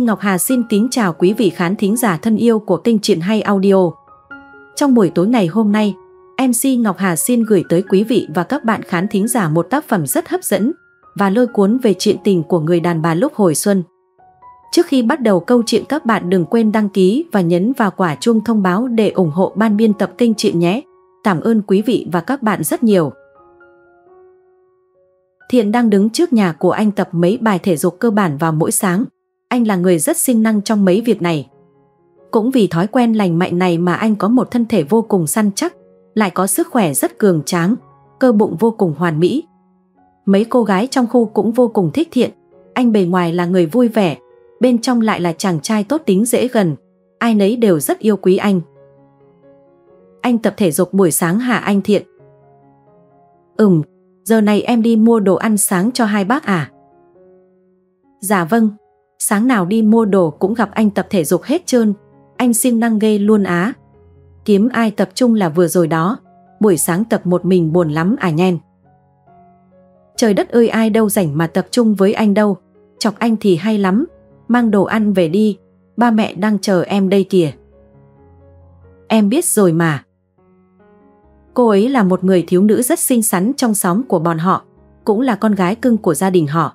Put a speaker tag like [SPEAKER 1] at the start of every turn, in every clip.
[SPEAKER 1] Ngọc Hà xin kính chào quý vị khán thính giả thân yêu của kênh Chuyện Hay Audio. Trong buổi tối ngày hôm nay, MC Ngọc Hà xin gửi tới quý vị và các bạn khán thính giả một tác phẩm rất hấp dẫn và lôi cuốn về chuyện tình của người đàn bà lúc hồi xuân. Trước khi bắt đầu câu chuyện các bạn đừng quên đăng ký và nhấn vào quả chuông thông báo để ủng hộ ban biên tập kênh Chuyện nhé. Cảm ơn quý vị và các bạn rất nhiều. Thiện đang đứng trước nhà của anh tập mấy bài thể dục cơ bản vào mỗi sáng anh là người rất sinh năng trong mấy việc này. Cũng vì thói quen lành mạnh này mà anh có một thân thể vô cùng săn chắc, lại có sức khỏe rất cường tráng, cơ bụng vô cùng hoàn mỹ. Mấy cô gái trong khu cũng vô cùng thích thiện, anh bề ngoài là người vui vẻ, bên trong lại là chàng trai tốt tính dễ gần, ai nấy đều rất yêu quý anh. Anh tập thể dục buổi sáng hả anh Thiện? Ừm, giờ này em đi mua đồ ăn sáng cho hai bác à? Dạ vâng, Sáng nào đi mua đồ cũng gặp anh tập thể dục hết trơn. Anh siêng năng ghê luôn á. Kiếm ai tập trung là vừa rồi đó. Buổi sáng tập một mình buồn lắm à nhen. Trời đất ơi ai đâu rảnh mà tập trung với anh đâu. Chọc anh thì hay lắm. Mang đồ ăn về đi. Ba mẹ đang chờ em đây kìa. Em biết rồi mà. Cô ấy là một người thiếu nữ rất xinh xắn trong xóm của bọn họ, cũng là con gái cưng của gia đình họ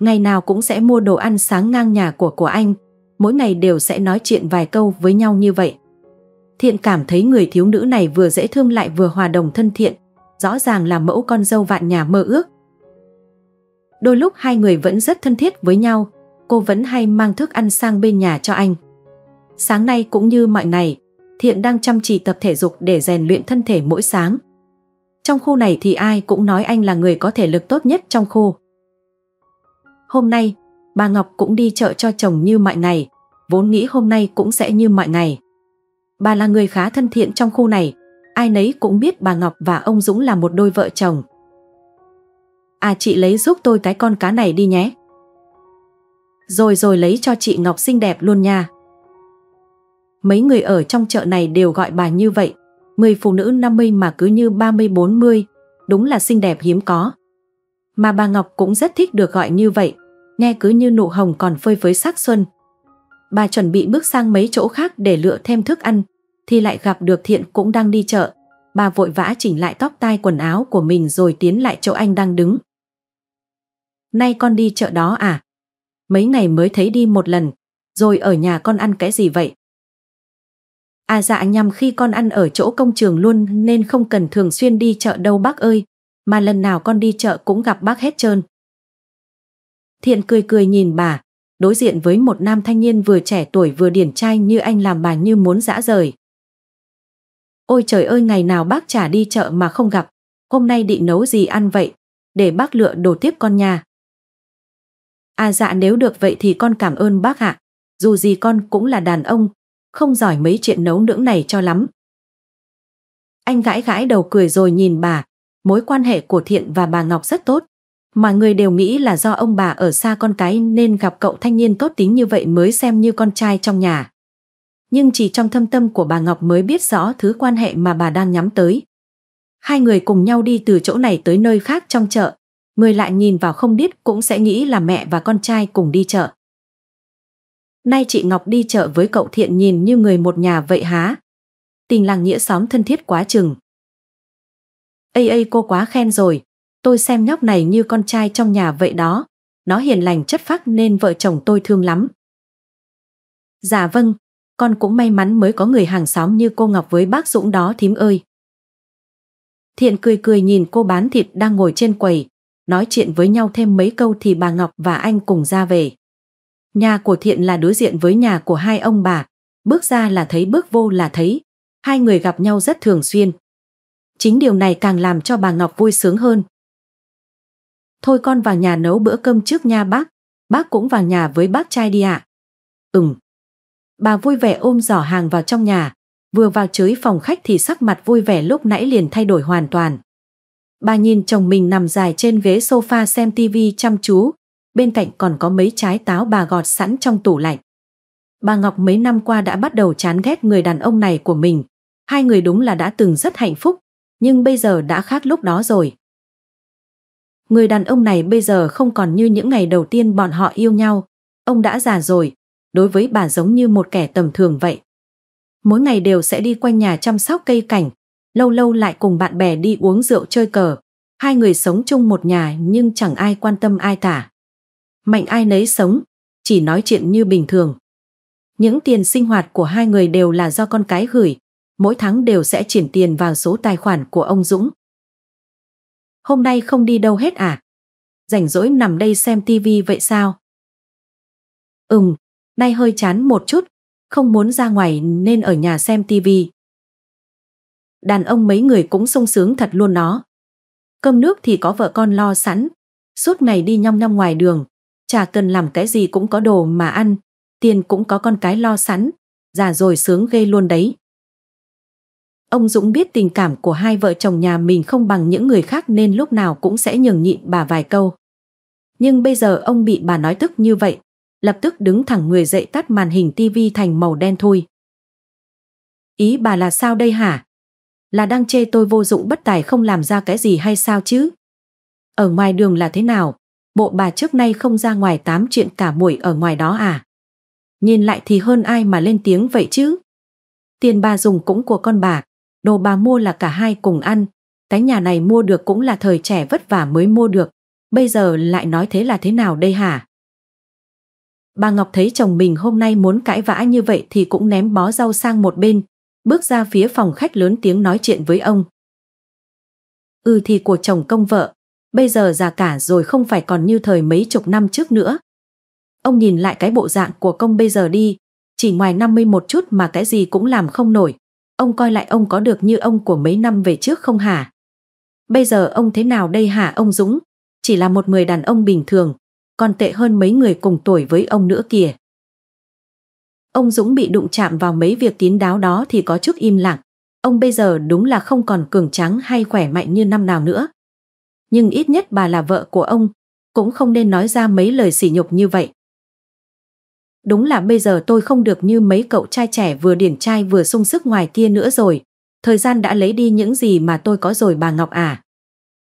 [SPEAKER 1] ngày nào cũng sẽ mua đồ ăn sáng ngang nhà của của anh, mỗi ngày đều sẽ nói chuyện vài câu với nhau như vậy. Thiện cảm thấy người thiếu nữ này vừa dễ thương lại vừa hòa đồng thân thiện, rõ ràng là mẫu con dâu vạn nhà mơ ước. Đôi lúc hai người vẫn rất thân thiết với nhau, cô vẫn hay mang thức ăn sang bên nhà cho anh. Sáng nay cũng như mọi ngày, Thiện đang chăm chỉ tập thể dục để rèn luyện thân thể mỗi sáng. Trong khu này thì ai cũng nói anh là người có thể lực tốt nhất trong khu. Hôm nay, bà Ngọc cũng đi chợ cho chồng như mọi ngày, vốn nghĩ hôm nay cũng sẽ như mọi ngày. Bà là người khá thân thiện trong khu này, ai nấy cũng biết bà Ngọc và ông Dũng là một đôi vợ chồng. À chị lấy giúp tôi cái con cá này đi nhé. Rồi rồi lấy cho chị Ngọc xinh đẹp luôn nha. Mấy người ở trong chợ này đều gọi bà như vậy. Người phụ nữ 50 mà cứ như 30-40, đúng là xinh đẹp hiếm có mà bà Ngọc cũng rất thích được gọi như vậy, nghe cứ như nụ hồng còn phơi với sắc xuân. Bà chuẩn bị bước sang mấy chỗ khác để lựa thêm thức ăn, thì lại gặp được Thiện cũng đang đi chợ. Bà vội vã chỉnh lại tóc tai quần áo của mình rồi tiến lại chỗ anh đang đứng. Nay con đi chợ đó à? Mấy ngày mới thấy đi một lần, rồi ở nhà con ăn cái gì vậy? À dạ nhằm khi con ăn ở chỗ công trường luôn nên không cần thường xuyên đi chợ đâu bác ơi mà lần nào con đi chợ cũng gặp bác hết trơn. Thiện cười cười nhìn bà, đối diện với một nam thanh niên vừa trẻ tuổi vừa điển trai như anh làm bà như muốn dã rời. Ôi trời ơi ngày nào bác chả đi chợ mà không gặp, hôm nay định nấu gì ăn vậy, để bác lựa đồ tiếp con nhà. À dạ nếu được vậy thì con cảm ơn bác ạ, dù gì con cũng là đàn ông, không giỏi mấy chuyện nấu nướng này cho lắm. Anh gãi gãi đầu cười rồi nhìn bà, mối quan hệ của Thiện và bà Ngọc rất tốt. Mà người đều nghĩ là do ông bà ở xa con cái nên gặp cậu thanh niên tốt tính như vậy mới xem như con trai trong nhà. Nhưng chỉ trong thâm tâm của bà Ngọc mới biết rõ thứ quan hệ mà bà đang nhắm tới. Hai người cùng nhau đi từ chỗ này tới nơi khác trong chợ. Người lại nhìn vào không biết cũng sẽ nghĩ là mẹ và con trai cùng đi chợ. Nay chị Ngọc đi chợ với cậu thiện nhìn như người một nhà vậy há. Tình làng nghĩa xóm thân thiết quá chừng, Ây ây cô quá khen rồi, tôi xem nhóc này như con trai trong nhà vậy đó. Nó hiền lành chất phác nên vợ chồng tôi thương lắm. Dạ vâng, con cũng may mắn mới có người hàng xóm như cô Ngọc với bác Dũng đó thím ơi. Thiện cười cười nhìn cô bán thịt đang ngồi trên quầy, nói chuyện với nhau thêm mấy câu thì bà Ngọc và anh cùng ra về. Nhà của Thiện là đối diện với nhà của hai ông bà, bước ra là thấy bước vô là thấy, hai người gặp nhau rất thường xuyên, Chính điều này càng làm cho bà Ngọc vui sướng hơn. Thôi con vào nhà nấu bữa cơm trước nha bác. Bác cũng vào nhà với bác trai đi ạ. À. Ừm. Bà vui vẻ ôm giỏ hàng vào trong nhà. Vừa vào chới phòng khách thì sắc mặt vui vẻ lúc nãy liền thay đổi hoàn toàn. Bà nhìn chồng mình nằm dài trên ghế sofa xem tivi chăm chú. Bên cạnh còn có mấy trái táo bà gọt sẵn trong tủ lạnh. Bà Ngọc mấy năm qua đã bắt đầu chán ghét người đàn ông này của mình. Hai người đúng là đã từng rất hạnh phúc, nhưng bây giờ đã khác lúc đó rồi. Người đàn ông này bây giờ không còn như những ngày đầu tiên bọn họ yêu nhau. Ông đã già rồi, đối với bà giống như một kẻ tầm thường vậy. Mỗi ngày đều sẽ đi quanh nhà chăm sóc cây cảnh, lâu lâu lại cùng bạn bè đi uống rượu chơi cờ. Hai người sống chung một nhà nhưng chẳng ai quan tâm ai cả. Mạnh ai nấy sống, chỉ nói chuyện như bình thường. Những tiền sinh hoạt của hai người đều là do con cái gửi, mỗi tháng đều sẽ chuyển tiền vào số tài khoản của ông Dũng. Hôm nay không đi đâu hết à? Rảnh rỗi nằm đây xem tivi vậy sao? Ừm, nay hơi chán một chút, không muốn ra ngoài nên ở nhà xem tivi. Đàn ông mấy người cũng sung sướng thật luôn nó. Cơm nước thì có vợ con lo sẵn, suốt ngày đi nhong nhong ngoài đường, chả cần làm cái gì cũng có đồ mà ăn, tiền cũng có con cái lo sẵn, già rồi sướng ghê luôn đấy. Ông Dũng biết tình cảm của hai vợ chồng nhà mình không bằng những người khác nên lúc nào cũng sẽ nhường nhịn bà vài câu. Nhưng bây giờ ông bị bà nói tức như vậy, lập tức đứng thẳng người dậy tắt màn hình tivi thành màu đen thui. Ý bà là sao đây hả? Là đang chê tôi vô dụng bất tài không làm ra cái gì hay sao chứ? Ở ngoài đường là thế nào? Bộ bà trước nay không ra ngoài tám chuyện cả buổi ở ngoài đó à? Nhìn lại thì hơn ai mà lên tiếng vậy chứ? Tiền bà dùng cũng của con bà, đồ bà mua là cả hai cùng ăn. Cái nhà này mua được cũng là thời trẻ vất vả mới mua được. Bây giờ lại nói thế là thế nào đây hả? Bà Ngọc thấy chồng mình hôm nay muốn cãi vã như vậy thì cũng ném bó rau sang một bên, bước ra phía phòng khách lớn tiếng nói chuyện với ông. Ừ thì của chồng công vợ, bây giờ già cả rồi không phải còn như thời mấy chục năm trước nữa. Ông nhìn lại cái bộ dạng của công bây giờ đi, chỉ ngoài năm mươi một chút mà cái gì cũng làm không nổi, ông coi lại ông có được như ông của mấy năm về trước không hả? Bây giờ ông thế nào đây hả ông Dũng? Chỉ là một người đàn ông bình thường, còn tệ hơn mấy người cùng tuổi với ông nữa kìa. Ông Dũng bị đụng chạm vào mấy việc tín đáo đó thì có chút im lặng. Ông bây giờ đúng là không còn cường trắng hay khỏe mạnh như năm nào nữa. Nhưng ít nhất bà là vợ của ông, cũng không nên nói ra mấy lời sỉ nhục như vậy. Đúng là bây giờ tôi không được như mấy cậu trai trẻ vừa điển trai vừa sung sức ngoài kia nữa rồi. Thời gian đã lấy đi những gì mà tôi có rồi bà Ngọc à.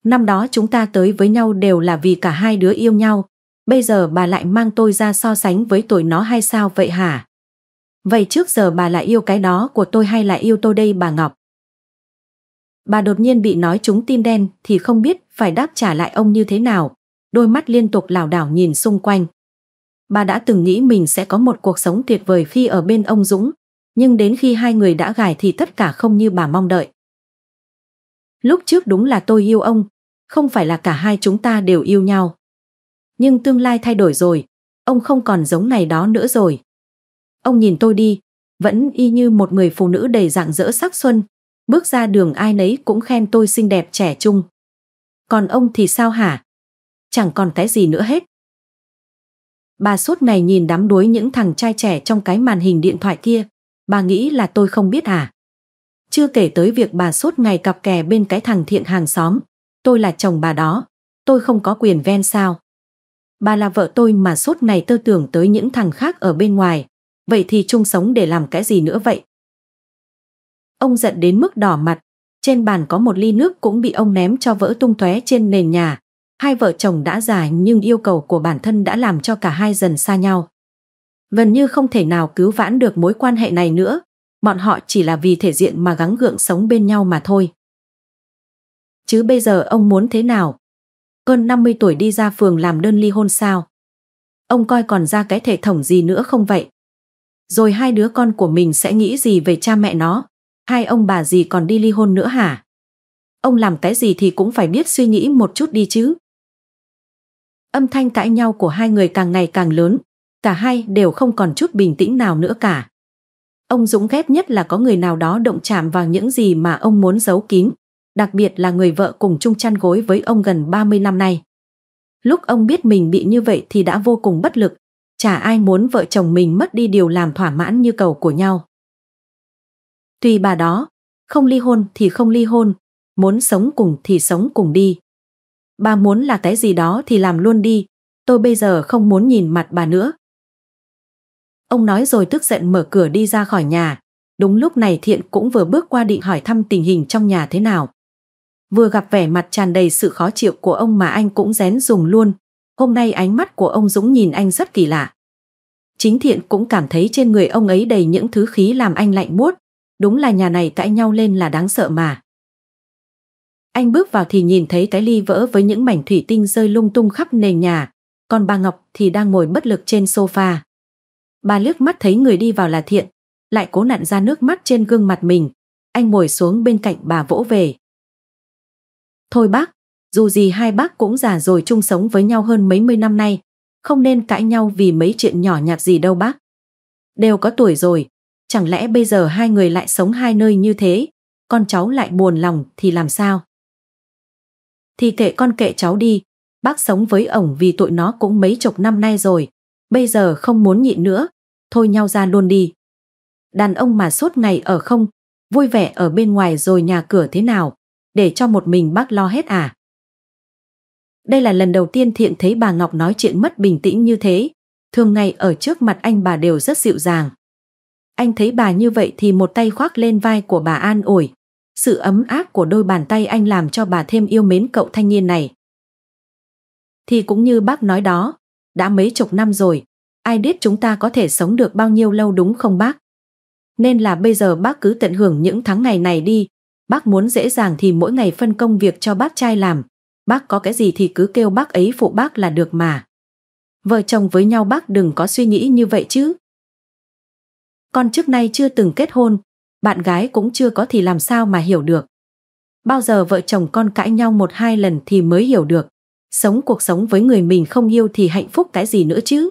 [SPEAKER 1] Năm đó chúng ta tới với nhau đều là vì cả hai đứa yêu nhau. Bây giờ bà lại mang tôi ra so sánh với tuổi nó hay sao vậy hả? Vậy trước giờ bà lại yêu cái đó của tôi hay lại yêu tôi đây bà Ngọc? Bà đột nhiên bị nói trúng tim đen thì không biết phải đáp trả lại ông như thế nào. Đôi mắt liên tục lảo đảo nhìn xung quanh, bà đã từng nghĩ mình sẽ có một cuộc sống tuyệt vời khi ở bên ông Dũng, nhưng đến khi hai người đã gài thì tất cả không như bà mong đợi. Lúc trước đúng là tôi yêu ông, không phải là cả hai chúng ta đều yêu nhau. Nhưng tương lai thay đổi rồi, ông không còn giống này đó nữa rồi. Ông nhìn tôi đi, vẫn y như một người phụ nữ đầy dạng dỡ sắc xuân, bước ra đường ai nấy cũng khen tôi xinh đẹp trẻ trung. Còn ông thì sao hả? Chẳng còn cái gì nữa hết. Bà suốt ngày nhìn đám đuối những thằng trai trẻ trong cái màn hình điện thoại kia. Bà nghĩ là tôi không biết à? Chưa kể tới việc bà suốt ngày cặp kè bên cái thằng thiện hàng xóm. Tôi là chồng bà đó. Tôi không có quyền ven sao. Bà là vợ tôi mà suốt ngày tơ tưởng tới những thằng khác ở bên ngoài. Vậy thì chung sống để làm cái gì nữa vậy? Ông giận đến mức đỏ mặt. Trên bàn có một ly nước cũng bị ông ném cho vỡ tung tóe trên nền nhà. Hai vợ chồng đã già nhưng yêu cầu của bản thân đã làm cho cả hai dần xa nhau. Gần như không thể nào cứu vãn được mối quan hệ này nữa. Bọn họ chỉ là vì thể diện mà gắng gượng sống bên nhau mà thôi. Chứ bây giờ ông muốn thế nào? Hơn 50 tuổi đi ra phường làm đơn ly hôn sao? Ông coi còn ra cái thể thống gì nữa không vậy? Rồi hai đứa con của mình sẽ nghĩ gì về cha mẹ nó? Hai ông bà gì còn đi ly hôn nữa hả? Ông làm cái gì thì cũng phải biết suy nghĩ một chút đi chứ. Âm thanh cãi nhau của hai người càng ngày càng lớn, cả hai đều không còn chút bình tĩnh nào nữa cả. Ông Dũng ghét nhất là có người nào đó động chạm vào những gì mà ông muốn giấu kín, đặc biệt là người vợ cùng chung chăn gối với ông gần 30 năm nay. Lúc ông biết mình bị như vậy thì đã vô cùng bất lực, chả ai muốn vợ chồng mình mất đi điều làm thỏa mãn như cầu của nhau. Tùy bà đó, không ly hôn thì không ly hôn, muốn sống cùng thì sống cùng đi. Bà muốn là cái gì đó thì làm luôn đi, tôi bây giờ không muốn nhìn mặt bà nữa. Ông nói rồi tức giận mở cửa đi ra khỏi nhà. Đúng lúc này Thiện cũng vừa bước qua định hỏi thăm tình hình trong nhà thế nào. Vừa gặp vẻ mặt tràn đầy sự khó chịu của ông mà anh cũng rén dùng luôn. Hôm nay ánh mắt của ông Dũng nhìn anh rất kỳ lạ. Chính Thiện cũng cảm thấy trên người ông ấy đầy những thứ khí làm anh lạnh buốt. Đúng là nhà này cãi nhau lên là đáng sợ mà. Anh bước vào thì nhìn thấy cái ly vỡ với những mảnh thủy tinh rơi lung tung khắp nền nhà, còn bà Ngọc thì đang ngồi bất lực trên sofa. Bà liếc mắt thấy người đi vào là Thiện, lại cố nặn ra nước mắt trên gương mặt mình. Anh ngồi xuống bên cạnh bà vỗ về. Thôi bác, dù gì hai bác cũng già rồi chung sống với nhau hơn mấy mươi năm nay, không nên cãi nhau vì mấy chuyện nhỏ nhặt gì đâu bác. Đều có tuổi rồi, chẳng lẽ bây giờ hai người lại sống hai nơi như thế, con cháu lại buồn lòng thì làm sao? thì kệ con kệ cháu đi. Bác sống với ổng vì tụi nó cũng mấy chục năm nay rồi. Bây giờ không muốn nhịn nữa. Thôi nhau ra luôn đi. Đàn ông mà suốt ngày ở không, vui vẻ ở bên ngoài rồi nhà cửa thế nào, để cho một mình bác lo hết à. Đây là lần đầu tiên Thiện thấy bà Ngọc nói chuyện mất bình tĩnh như thế. Thường ngày ở trước mặt anh bà đều rất dịu dàng. Anh thấy bà như vậy thì một tay khoác lên vai của bà an ủi, sự ấm áp của đôi bàn tay anh làm cho bà thêm yêu mến cậu thanh niên này. Thì cũng như bác nói đó, đã mấy chục năm rồi, ai biết chúng ta có thể sống được bao nhiêu lâu đúng không bác? Nên là bây giờ bác cứ tận hưởng những tháng ngày này đi, bác muốn dễ dàng thì mỗi ngày phân công việc cho bác trai làm, bác có cái gì thì cứ kêu bác ấy phụ bác là được mà. Vợ chồng với nhau bác đừng có suy nghĩ như vậy chứ. Con trước nay chưa từng kết hôn, bạn gái cũng chưa có thì làm sao mà hiểu được. Bao giờ vợ chồng con cãi nhau một hai lần thì mới hiểu được. Sống cuộc sống với người mình không yêu thì hạnh phúc cái gì nữa chứ.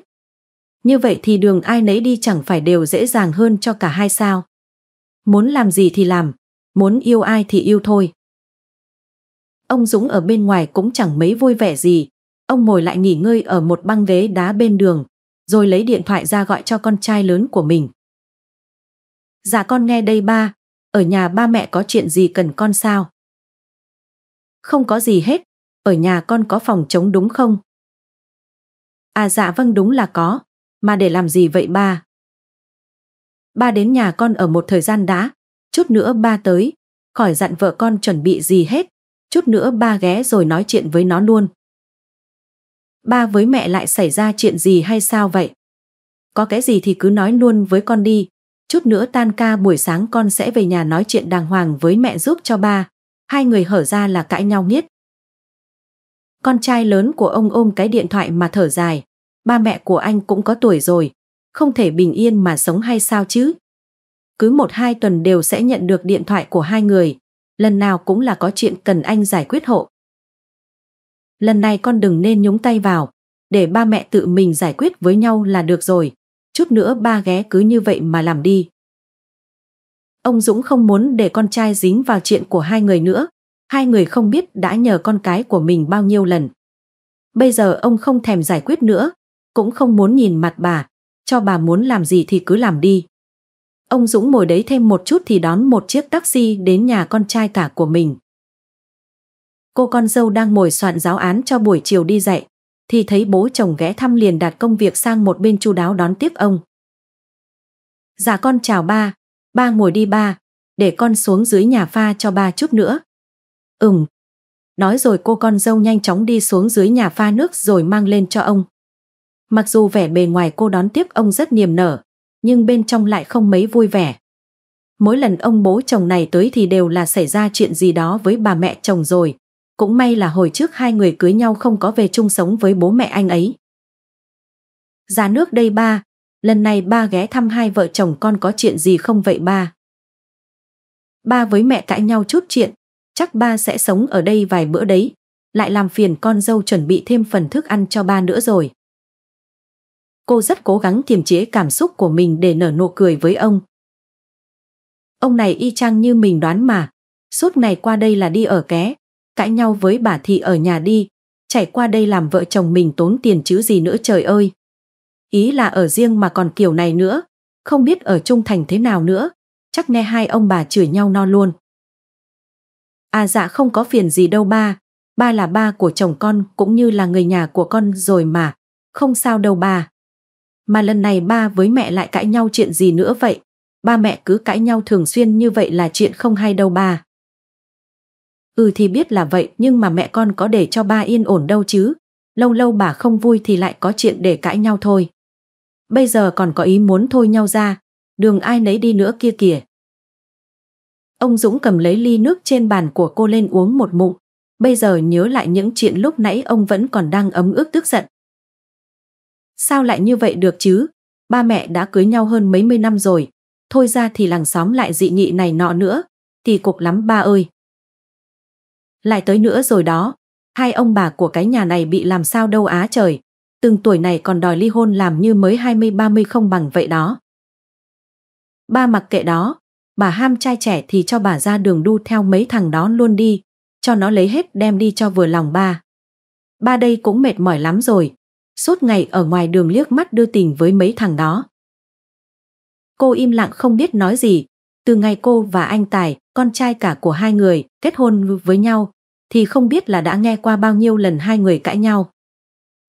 [SPEAKER 1] Như vậy thì đường ai nấy đi chẳng phải đều dễ dàng hơn cho cả hai sao. Muốn làm gì thì làm, muốn yêu ai thì yêu thôi. Ông Dũng ở bên ngoài cũng chẳng mấy vui vẻ gì. Ông ngồi lại nghỉ ngơi ở một băng ghế đá bên đường, rồi lấy điện thoại ra gọi cho con trai lớn của mình. Dạ con nghe đây ba, ở nhà ba mẹ có chuyện gì cần con sao? Không có gì hết, ở nhà con có phòng chống đúng không? À dạ vâng đúng là có, mà để làm gì vậy ba? Ba đến nhà con ở một thời gian đã, chút nữa ba tới, khỏi dặn vợ con chuẩn bị gì hết, chút nữa ba ghé rồi nói chuyện với nó luôn. Ba với mẹ lại xảy ra chuyện gì hay sao vậy? Có cái gì thì cứ nói luôn với con đi, Chút nữa tan ca buổi sáng con sẽ về nhà nói chuyện đàng hoàng với mẹ giúp cho ba. Hai người hở ra là cãi nhau nghiết. Con trai lớn của ông ôm cái điện thoại mà thở dài. Ba mẹ của anh cũng có tuổi rồi. Không thể bình yên mà sống hay sao chứ? Cứ một hai tuần đều sẽ nhận được điện thoại của hai người. Lần nào cũng là có chuyện cần anh giải quyết hộ. Lần này con đừng nên nhúng tay vào. Để ba mẹ tự mình giải quyết với nhau là được rồi chút nữa ba ghé cứ như vậy mà làm đi. Ông Dũng không muốn để con trai dính vào chuyện của hai người nữa, hai người không biết đã nhờ con cái của mình bao nhiêu lần. Bây giờ ông không thèm giải quyết nữa, cũng không muốn nhìn mặt bà, cho bà muốn làm gì thì cứ làm đi. Ông Dũng ngồi đấy thêm một chút thì đón một chiếc taxi đến nhà con trai cả của mình. Cô con dâu đang ngồi soạn giáo án cho buổi chiều đi dạy thì thấy bố chồng ghé thăm liền đặt công việc sang một bên chu đáo đón tiếp ông. Dạ con chào ba, ba ngồi đi ba, để con xuống dưới nhà pha cho ba chút nữa. Ừm. Nói rồi cô con dâu nhanh chóng đi xuống dưới nhà pha nước rồi mang lên cho ông. Mặc dù vẻ bề ngoài cô đón tiếp ông rất niềm nở, nhưng bên trong lại không mấy vui vẻ. Mỗi lần ông bố chồng này tới thì đều là xảy ra chuyện gì đó với bà mẹ chồng rồi, cũng may là hồi trước hai người cưới nhau không có về chung sống với bố mẹ anh ấy. Ra nước đây ba, lần này ba ghé thăm hai vợ chồng con có chuyện gì không vậy ba? Ba với mẹ cãi nhau chút chuyện, chắc ba sẽ sống ở đây vài bữa đấy, lại làm phiền con dâu chuẩn bị thêm phần thức ăn cho ba nữa rồi. Cô rất cố gắng kiềm chế cảm xúc của mình để nở nụ cười với ông. Ông này y chang như mình đoán mà, suốt ngày qua đây là đi ở ké, cãi nhau với bà thị ở nhà đi, chạy qua đây làm vợ chồng mình tốn tiền chứ gì nữa trời ơi. Ý là ở riêng mà còn kiểu này nữa, không biết ở trung thành thế nào nữa, chắc nghe hai ông bà chửi nhau no luôn. À dạ không có phiền gì đâu ba, ba là ba của chồng con cũng như là người nhà của con rồi mà, không sao đâu ba. Mà lần này ba với mẹ lại cãi nhau chuyện gì nữa vậy? Ba mẹ cứ cãi nhau thường xuyên như vậy là chuyện không hay đâu ba. Ừ thì biết là vậy nhưng mà mẹ con có để cho ba yên ổn đâu chứ. Lâu lâu bà không vui thì lại có chuyện để cãi nhau thôi. Bây giờ còn có ý muốn thôi nhau ra. Đường ai nấy đi nữa kia kìa. Ông Dũng cầm lấy ly nước trên bàn của cô lên uống một mụn. Bây giờ nhớ lại những chuyện lúc nãy ông vẫn còn đang ấm ức tức giận. Sao lại như vậy được chứ? Ba mẹ đã cưới nhau hơn mấy mươi năm rồi. Thôi ra thì làng xóm lại dị nghị này nọ nữa. Thì cục lắm ba ơi. Lại tới nữa rồi đó. Hai ông bà của cái nhà này bị làm sao đâu á trời. Từng tuổi này còn đòi ly hôn làm như mới 20-30 không bằng vậy đó. Ba mặc kệ đó, bà ham trai trẻ thì cho bà ra đường đu theo mấy thằng đó luôn đi, cho nó lấy hết đem đi cho vừa lòng ba. Ba đây cũng mệt mỏi lắm rồi, suốt ngày ở ngoài đường liếc mắt đưa tình với mấy thằng đó. Cô im lặng không biết nói gì, từ ngày cô và anh Tài, con trai cả của hai người, kết hôn với nhau, thì không biết là đã nghe qua bao nhiêu lần hai người cãi nhau.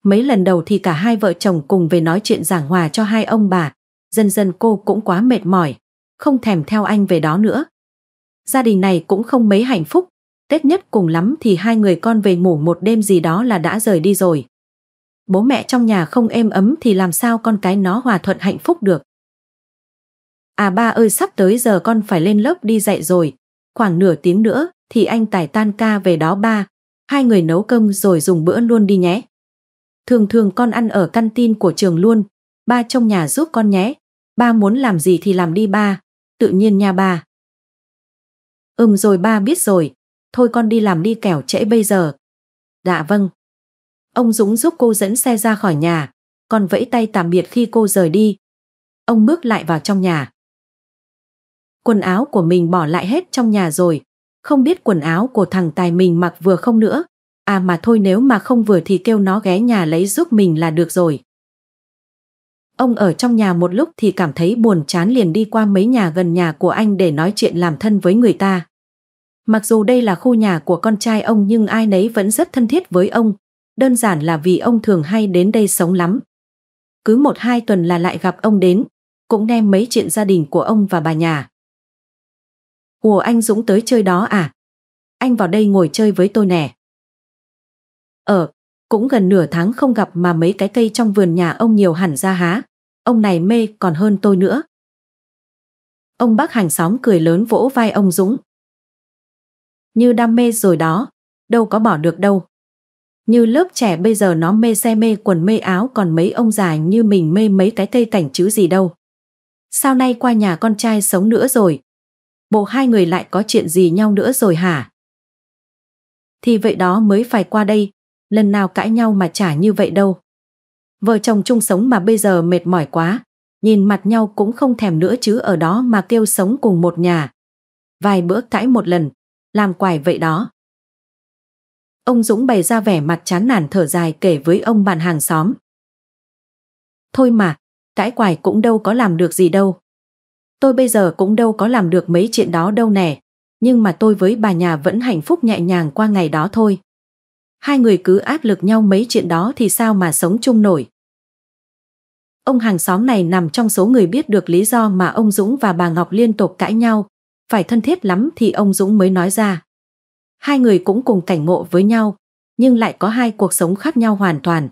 [SPEAKER 1] Mấy lần đầu thì cả hai vợ chồng cùng về nói chuyện giảng hòa cho hai ông bà, dần dần cô cũng quá mệt mỏi, không thèm theo anh về đó nữa. Gia đình này cũng không mấy hạnh phúc, Tết nhất cùng lắm thì hai người con về ngủ một đêm gì đó là đã rời đi rồi. Bố mẹ trong nhà không êm ấm thì làm sao con cái nó hòa thuận hạnh phúc được. À ba ơi sắp tới giờ con phải lên lớp đi dạy rồi, khoảng nửa tiếng nữa thì anh Tài tan ca về đó ba, hai người nấu cơm rồi dùng bữa luôn đi nhé. Thường thường con ăn ở căn tin của trường luôn, ba trong nhà giúp con nhé, ba muốn làm gì thì làm đi ba, tự nhiên nha ba. Ừm rồi ba biết rồi, thôi con đi làm đi kẻo trễ bây giờ. Dạ vâng. Ông Dũng giúp cô dẫn xe ra khỏi nhà, còn vẫy tay tạm biệt khi cô rời đi. Ông bước lại vào trong nhà. Quần áo của mình bỏ lại hết trong nhà rồi, không biết quần áo của thằng Tài mình mặc vừa không nữa. À mà thôi nếu mà không vừa thì kêu nó ghé nhà lấy giúp mình là được rồi. Ông ở trong nhà một lúc thì cảm thấy buồn chán liền đi qua mấy nhà gần nhà của anh để nói chuyện làm thân với người ta. Mặc dù đây là khu nhà của con trai ông nhưng ai nấy vẫn rất thân thiết với ông, đơn giản là vì ông thường hay đến đây sống lắm. Cứ một hai tuần là lại gặp ông đến, cũng đem mấy chuyện gia đình của ông và bà nhà. Ủa anh Dũng tới chơi đó à? Anh vào đây ngồi chơi với tôi nè. Ờ, cũng gần nửa tháng không gặp mà mấy cái cây trong vườn nhà ông nhiều hẳn ra há. Ông này mê còn hơn tôi nữa. Ông bác hàng xóm cười lớn vỗ vai ông Dũng. Như đam mê rồi đó, đâu có bỏ được đâu. Như lớp trẻ bây giờ nó mê xe mê quần mê áo còn mấy ông già như mình mê mấy cái cây cảnh chứ gì đâu. Sao nay qua nhà con trai sống nữa rồi, Bộ hai người lại có chuyện gì nhau nữa rồi hả? Thì vậy đó mới phải qua đây, lần nào cãi nhau mà chả như vậy đâu. Vợ chồng chung sống mà bây giờ mệt mỏi quá, nhìn mặt nhau cũng không thèm nữa chứ ở đó mà kêu sống cùng một nhà. Vài bữa cãi một lần, làm quài vậy đó. Ông Dũng bày ra vẻ mặt chán nản thở dài kể với ông bạn hàng xóm. Thôi mà, cãi quài cũng đâu có làm được gì đâu. Tôi bây giờ cũng đâu có làm được mấy chuyện đó đâu nè. Nhưng mà tôi với bà nhà vẫn hạnh phúc nhẹ nhàng qua ngày đó thôi. Hai người cứ áp lực nhau mấy chuyện đó thì sao mà sống chung nổi. Ông hàng xóm này nằm trong số người biết được lý do mà ông Dũng và bà Ngọc liên tục cãi nhau. Phải thân thiết lắm thì ông Dũng mới nói ra. Hai người cũng cùng cảnh ngộ với nhau, nhưng lại có hai cuộc sống khác nhau hoàn toàn.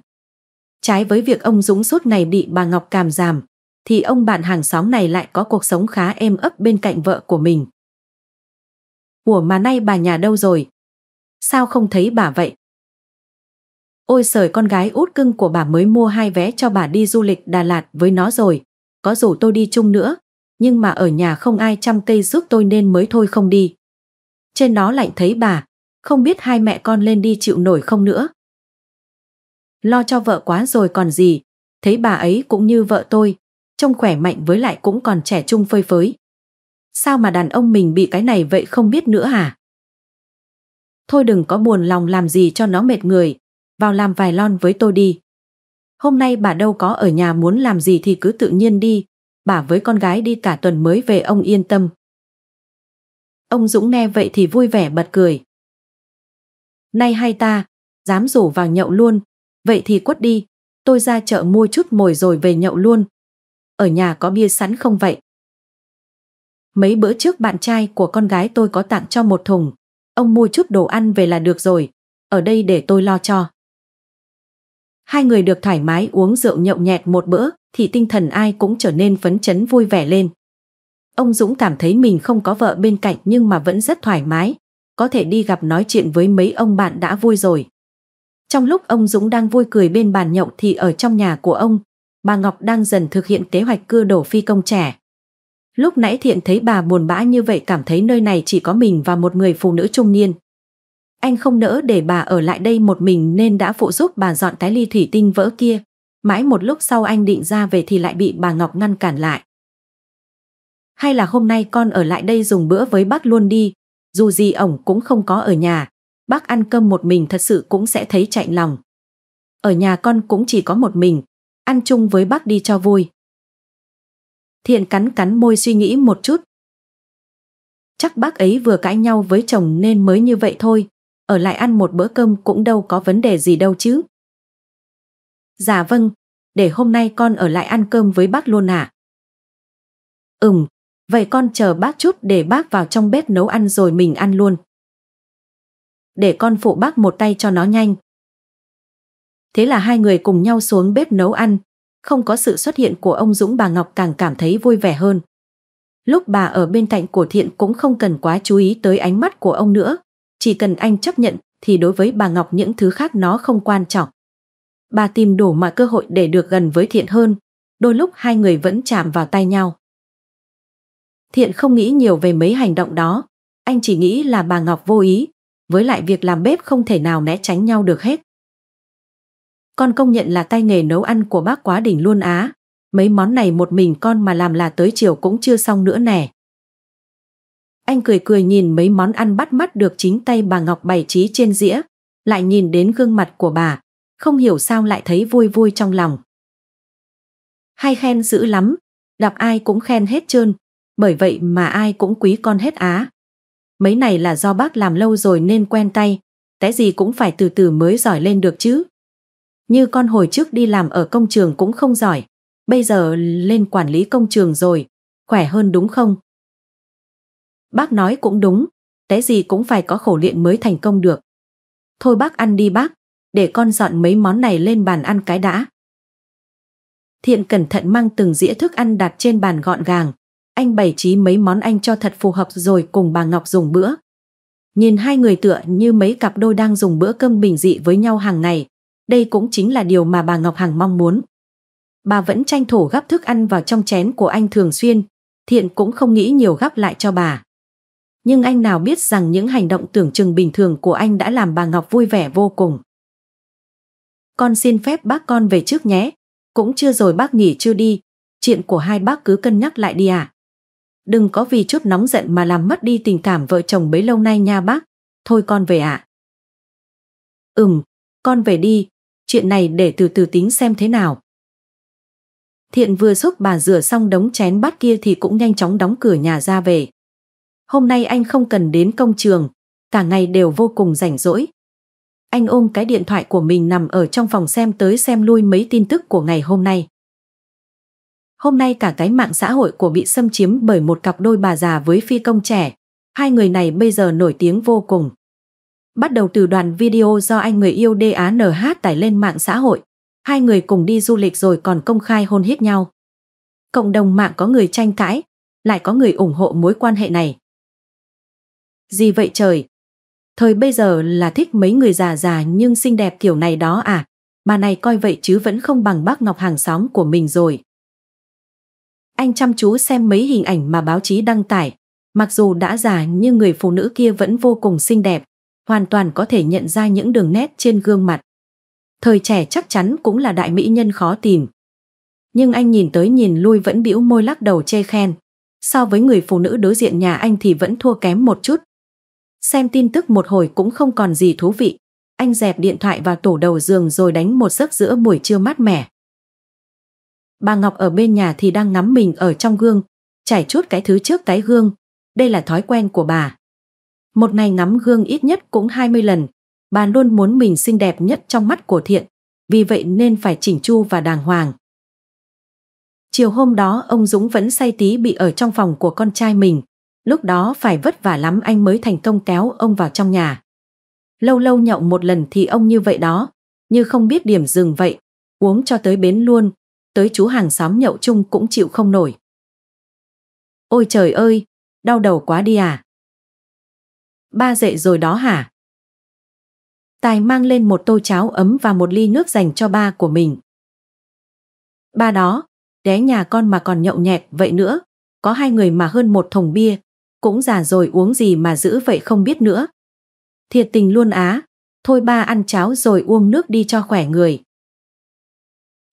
[SPEAKER 1] Trái với việc ông Dũng suốt ngày bị bà Ngọc càm giảm, thì ông bạn hàng xóm này lại có cuộc sống khá êm ấp bên cạnh vợ của mình. Ủa mà nay bà nhà đâu rồi? Sao không thấy bà vậy? Ôi sời con gái út cưng của bà mới mua hai vé cho bà đi du lịch Đà Lạt với nó rồi. Có rủ tôi đi chung nữa, nhưng mà ở nhà không ai chăm cây giúp tôi nên mới thôi không đi. Trên nó lạnh thấy bà, không biết hai mẹ con lên đi chịu nổi không nữa. Lo cho vợ quá rồi còn gì, thấy bà ấy cũng như vợ tôi, trông khỏe mạnh với lại cũng còn trẻ trung phơi phới. Sao mà đàn ông mình bị cái này vậy không biết nữa hả? Thôi đừng có buồn lòng làm gì cho nó mệt người, vào làm vài lon với tôi đi. Hôm nay bà đâu có ở nhà muốn làm gì thì cứ tự nhiên đi, bà với con gái đi cả tuần mới về ông yên tâm. Ông Dũng nghe vậy thì vui vẻ bật cười. Nay hay ta, dám rủ vào nhậu luôn, vậy thì quất đi, tôi ra chợ mua chút mồi rồi về nhậu luôn, ở nhà có bia sẵn không vậy? Mấy bữa trước bạn trai của con gái tôi có tặng cho một thùng. Ông mua chút đồ ăn về là được rồi. Ở đây để tôi lo cho. Hai người được thoải mái uống rượu nhậu nhẹt một bữa thì tinh thần ai cũng trở nên phấn chấn vui vẻ lên. Ông Dũng cảm thấy mình không có vợ bên cạnh nhưng mà vẫn rất thoải mái. Có thể đi gặp nói chuyện với mấy ông bạn đã vui rồi. Trong lúc ông Dũng đang vui cười bên bàn nhậu thì ở trong nhà của ông, bà Ngọc đang dần thực hiện kế hoạch cưa đổ phi công trẻ. Lúc nãy thiện thấy bà buồn bã như vậy cảm thấy nơi này chỉ có mình và một người phụ nữ trung niên. Anh không nỡ để bà ở lại đây một mình nên đã phụ giúp bà dọn cái ly thủy tinh vỡ kia. Mãi một lúc sau anh định ra về thì lại bị bà Ngọc ngăn cản lại. Hay là hôm nay con ở lại đây dùng bữa với bác luôn đi, dù gì ổng cũng không có ở nhà. Bác ăn cơm một mình thật sự cũng sẽ thấy chạy lòng. Ở nhà con cũng chỉ có một mình, ăn chung với bác đi cho vui. Thiện cắn cắn môi suy nghĩ một chút. Chắc bác ấy vừa cãi nhau với chồng nên mới như vậy thôi, ở lại ăn một bữa cơm cũng đâu có vấn đề gì đâu chứ. Dạ vâng, để hôm nay con ở lại ăn cơm với bác luôn ạ. À. Ừm, vậy con chờ bác chút để bác vào trong bếp nấu ăn rồi mình ăn luôn. Để con phụ bác một tay cho nó nhanh. Thế là hai người cùng nhau xuống bếp nấu ăn. Không có sự xuất hiện của ông Dũng bà Ngọc càng cảm thấy vui vẻ hơn. Lúc bà ở bên cạnh của Thiện cũng không cần quá chú ý tới ánh mắt của ông nữa. Chỉ cần anh chấp nhận thì đối với bà Ngọc những thứ khác nó không quan trọng. Bà tìm đủ mọi cơ hội để được gần với Thiện hơn. Đôi lúc hai người vẫn chạm vào tay nhau. Thiện không nghĩ nhiều về mấy hành động đó. Anh chỉ nghĩ là bà Ngọc vô ý. Với lại việc làm bếp không thể nào né tránh nhau được hết. Con công nhận là tay nghề nấu ăn của bác quá đỉnh luôn á. Mấy món này một mình con mà làm là tới chiều cũng chưa xong nữa nè. Anh cười cười nhìn mấy món ăn bắt mắt được chính tay bà Ngọc bày trí trên dĩa, lại nhìn đến gương mặt của bà, không hiểu sao lại thấy vui vui trong lòng. Hay khen dữ lắm, gặp ai cũng khen hết trơn, bởi vậy mà ai cũng quý con hết á. Mấy này là do bác làm lâu rồi nên quen tay, cái gì cũng phải từ từ mới giỏi lên được chứ. Như con hồi trước đi làm ở công trường cũng không giỏi, bây giờ lên quản lý công trường rồi, khỏe hơn đúng không? Bác nói cũng đúng, té gì cũng phải có khổ luyện mới thành công được. Thôi bác ăn đi bác, để con dọn mấy món này lên bàn ăn cái đã. Thiện cẩn thận mang từng dĩa thức ăn đặt trên bàn gọn gàng. Anh bày trí mấy món anh cho thật phù hợp rồi cùng bà Ngọc dùng bữa. Nhìn hai người tựa như mấy cặp đôi đang dùng bữa cơm bình dị với nhau hàng ngày, đây cũng chính là điều mà bà Ngọc Hằng mong muốn. Bà vẫn tranh thủ gắp thức ăn vào trong chén của anh thường xuyên, thiện cũng không nghĩ nhiều gắp lại cho bà. Nhưng anh nào biết rằng những hành động tưởng chừng bình thường của anh đã làm bà Ngọc vui vẻ vô cùng. Con xin phép bác con về trước nhé, cũng chưa rồi bác nghỉ chưa đi, chuyện của hai bác cứ cân nhắc lại đi à. Đừng có vì chút nóng giận mà làm mất đi tình cảm vợ chồng bấy lâu nay nha bác. Thôi con về ạ. À. Ừm, con về đi, chuyện này để từ từ tính xem thế nào. Thiện vừa giúp bà rửa xong đống chén bát kia thì cũng nhanh chóng đóng cửa nhà ra về. Hôm nay anh không cần đến công trường, cả ngày đều vô cùng rảnh rỗi. Anh ôm cái điện thoại của mình nằm ở trong phòng xem tới xem lui mấy tin tức của ngày hôm nay. Hôm nay cả cái mạng xã hội của bị xâm chiếm bởi một cặp đôi bà già với phi công trẻ. Hai người này bây giờ nổi tiếng vô cùng. Bắt đầu từ đoạn video do anh người yêu DANH tải lên mạng xã hội, hai người cùng đi du lịch rồi còn công khai hôn hít nhau. Cộng đồng mạng có người tranh cãi, lại có người ủng hộ mối quan hệ này. Gì vậy trời? Thời bây giờ là thích mấy người già già nhưng xinh đẹp kiểu này đó à? Bà này coi vậy chứ vẫn không bằng bác Ngọc hàng xóm của mình rồi. Anh chăm chú xem mấy hình ảnh mà báo chí đăng tải. Mặc dù đã già nhưng người phụ nữ kia vẫn vô cùng xinh đẹp hoàn toàn có thể nhận ra những đường nét trên gương mặt. Thời trẻ chắc chắn cũng là đại mỹ nhân khó tìm. Nhưng anh nhìn tới nhìn lui vẫn bĩu môi lắc đầu chê khen. So với người phụ nữ đối diện nhà anh thì vẫn thua kém một chút. Xem tin tức một hồi cũng không còn gì thú vị. Anh dẹp điện thoại vào tủ đầu giường rồi đánh một giấc giữa buổi trưa mát mẻ. Bà Ngọc ở bên nhà thì đang ngắm mình ở trong gương, chảy chút cái thứ trước cái gương. Đây là thói quen của bà. Một ngày ngắm gương ít nhất cũng 20 lần. Bà luôn muốn mình xinh đẹp nhất trong mắt của thiện, vì vậy nên phải chỉnh chu và đàng hoàng. Chiều hôm đó ông Dũng vẫn say tí bị ở trong phòng của con trai mình. Lúc đó phải vất vả lắm anh mới thành công kéo ông vào trong nhà. Lâu lâu nhậu một lần thì ông như vậy đó, như không biết điểm dừng vậy, uống cho tới bến luôn, tới chú hàng xóm nhậu chung cũng chịu không nổi. Ôi trời ơi, đau đầu quá đi à ba dậy rồi đó hả? Tài mang lên một tô cháo ấm và một ly nước dành cho ba của mình. Ba đó, đé nhà con mà còn nhậu nhẹt vậy nữa, có hai người mà hơn một thùng bia, cũng già rồi uống gì mà giữ vậy không biết nữa. Thiệt tình luôn á, thôi ba ăn cháo rồi uống nước đi cho khỏe người.